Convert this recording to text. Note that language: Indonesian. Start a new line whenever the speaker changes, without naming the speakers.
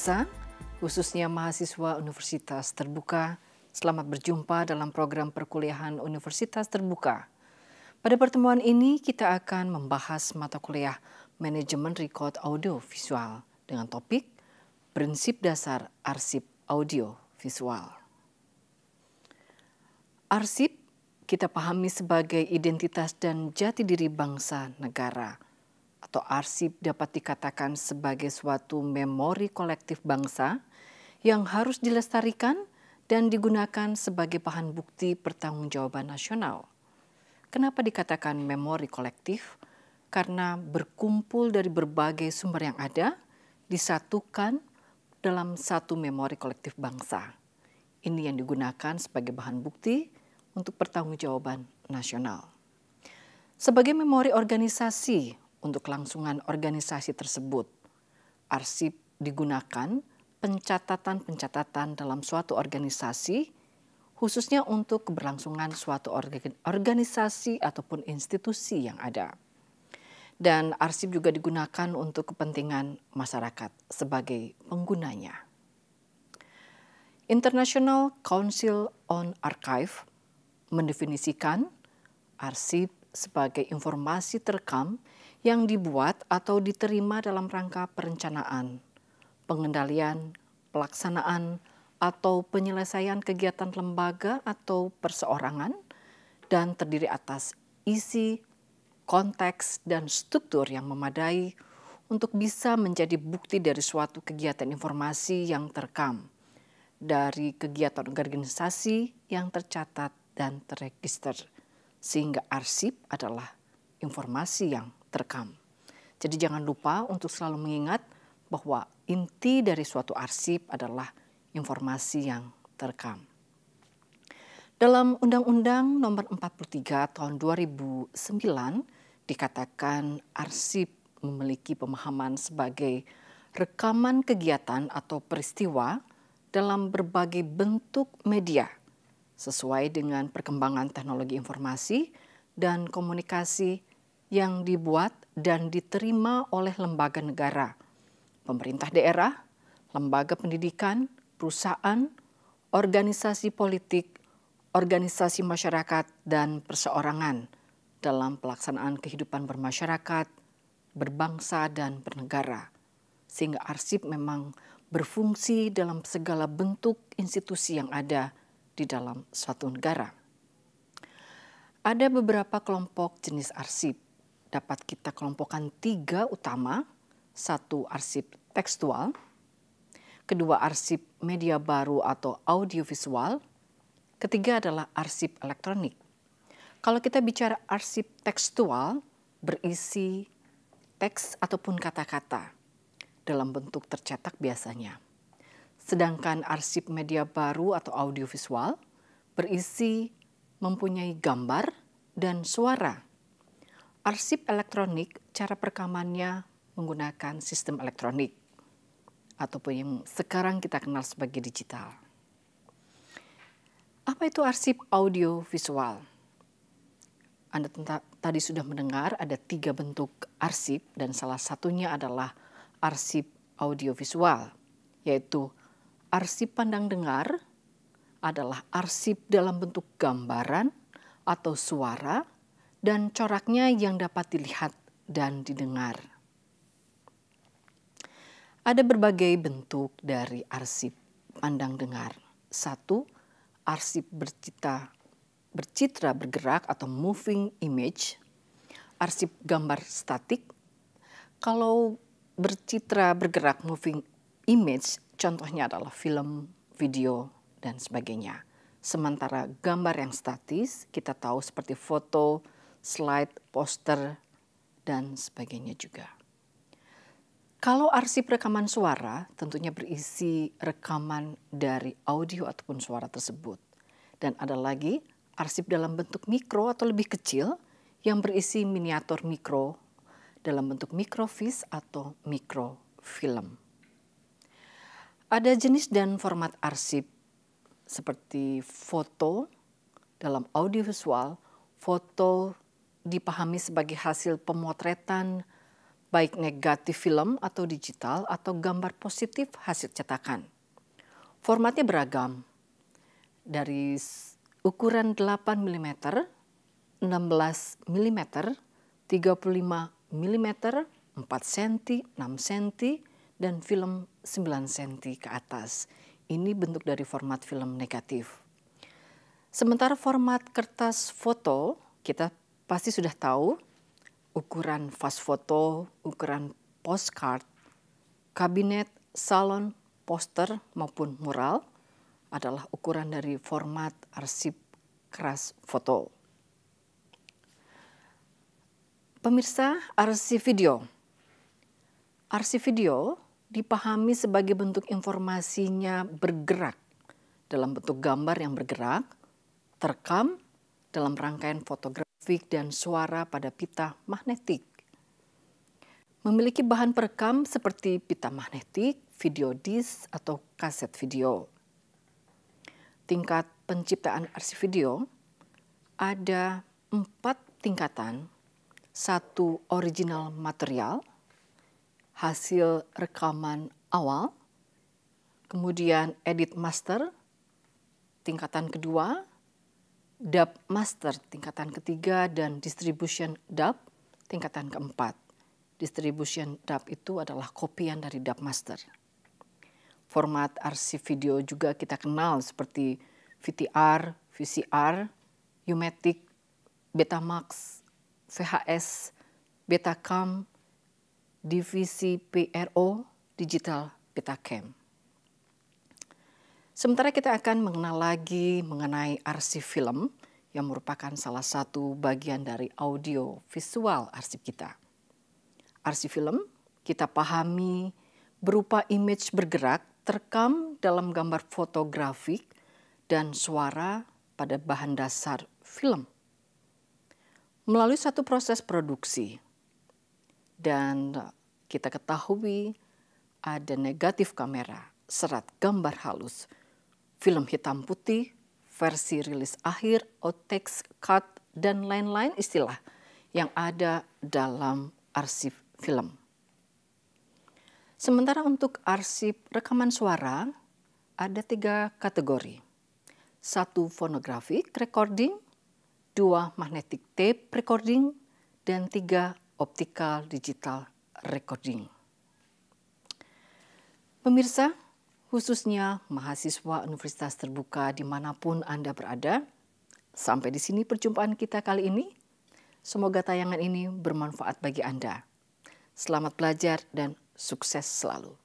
pemirsa, khususnya mahasiswa Universitas Terbuka, selamat berjumpa dalam program perkuliahan Universitas Terbuka. Pada pertemuan ini kita akan membahas mata kuliah Manajemen Record Audio Visual dengan topik Prinsip Dasar Arsip Audio Visual. Arsip kita pahami sebagai identitas dan jati diri bangsa negara – atau arsip dapat dikatakan sebagai suatu memori kolektif bangsa yang harus dilestarikan dan digunakan sebagai bahan bukti pertanggungjawaban nasional. Kenapa dikatakan memori kolektif? Karena berkumpul dari berbagai sumber yang ada disatukan dalam satu memori kolektif bangsa. Ini yang digunakan sebagai bahan bukti untuk pertanggungjawaban nasional. Sebagai memori organisasi untuk kelangsungan organisasi tersebut. Arsip digunakan pencatatan-pencatatan dalam suatu organisasi, khususnya untuk keberlangsungan suatu organisasi ataupun institusi yang ada. Dan arsip juga digunakan untuk kepentingan masyarakat sebagai penggunanya. International Council on Archive mendefinisikan arsip sebagai informasi terekam yang dibuat atau diterima dalam rangka perencanaan, pengendalian, pelaksanaan, atau penyelesaian kegiatan lembaga atau perseorangan dan terdiri atas isi, konteks, dan struktur yang memadai untuk bisa menjadi bukti dari suatu kegiatan informasi yang terekam, dari kegiatan organisasi yang tercatat dan terregister, sehingga arsip adalah informasi yang terekam. Jadi jangan lupa untuk selalu mengingat bahwa inti dari suatu arsip adalah informasi yang terekam. Dalam Undang-Undang Nomor 43 Tahun 2009 dikatakan arsip memiliki pemahaman sebagai rekaman kegiatan atau peristiwa dalam berbagai bentuk media sesuai dengan perkembangan teknologi informasi dan komunikasi yang dibuat dan diterima oleh lembaga negara, pemerintah daerah, lembaga pendidikan, perusahaan, organisasi politik, organisasi masyarakat, dan perseorangan dalam pelaksanaan kehidupan bermasyarakat, berbangsa, dan bernegara. Sehingga arsip memang berfungsi dalam segala bentuk institusi yang ada di dalam suatu negara. Ada beberapa kelompok jenis arsip dapat kita kelompokkan tiga utama. Satu arsip tekstual, kedua arsip media baru atau audiovisual, ketiga adalah arsip elektronik. Kalau kita bicara arsip tekstual, berisi teks ataupun kata-kata dalam bentuk tercetak biasanya. Sedangkan arsip media baru atau audiovisual berisi mempunyai gambar dan suara Arsip elektronik cara perekamannya menggunakan sistem elektronik ataupun yang sekarang kita kenal sebagai digital. Apa itu arsip audio visual? Anda tadi sudah mendengar ada tiga bentuk arsip dan salah satunya adalah arsip audio visual, yaitu arsip pandang dengar adalah arsip dalam bentuk gambaran atau suara dan coraknya yang dapat dilihat dan didengar. Ada berbagai bentuk dari arsip pandang dengar. Satu, arsip bercita, bercitra bergerak atau moving image. Arsip gambar statik. Kalau bercitra bergerak moving image, contohnya adalah film, video, dan sebagainya. Sementara gambar yang statis, kita tahu seperti foto, slide, poster, dan sebagainya juga. Kalau arsip rekaman suara tentunya berisi rekaman dari audio ataupun suara tersebut. Dan ada lagi arsip dalam bentuk mikro atau lebih kecil yang berisi miniatur mikro dalam bentuk mikrofis atau mikrofilm. Ada jenis dan format arsip seperti foto dalam audiovisual, foto dipahami sebagai hasil pemotretan baik negatif film atau digital atau gambar positif hasil cetakan. Formatnya beragam. Dari ukuran 8 mm, 16 mm, 35 mm, 4 cm, 6 cm, dan film 9 cm ke atas. Ini bentuk dari format film negatif. Sementara format kertas foto kita pasti sudah tahu ukuran fast foto, ukuran postcard, kabinet, salon, poster maupun mural adalah ukuran dari format arsip keras foto. Pemirsa, arsip video. Arsip video dipahami sebagai bentuk informasinya bergerak dalam bentuk gambar yang bergerak, terekam dalam rangkaian fotografi grafik, dan suara pada pita magnetik. Memiliki bahan perekam seperti pita magnetik, video disk, atau kaset video. Tingkat penciptaan arsip video ada empat tingkatan. Satu original material, hasil rekaman awal, kemudian edit master, tingkatan kedua, DAP Master tingkatan ketiga dan Distribution DAP tingkatan keempat. Distribution DAP itu adalah kopian dari DAP Master. Format arsip video juga kita kenal seperti VTR, VCR, Umatic, Betamax, VHS, Betacam, DVC-PRO, Digital Betacam. Sementara kita akan mengenal lagi mengenai arsip film yang merupakan salah satu bagian dari audio visual arsip kita. Arsip film kita pahami berupa image bergerak terekam dalam gambar fotografik dan suara pada bahan dasar film. Melalui satu proses produksi dan kita ketahui ada negatif kamera, serat gambar halus, film hitam putih, versi rilis akhir, otex cut, dan lain-lain istilah yang ada dalam arsip film. Sementara untuk arsip rekaman suara, ada tiga kategori. Satu fonografik recording, dua magnetic tape recording, dan tiga optical digital recording. Pemirsa, khususnya mahasiswa universitas terbuka dimanapun Anda berada. Sampai di sini perjumpaan kita kali ini. Semoga tayangan ini bermanfaat bagi Anda. Selamat belajar dan sukses selalu.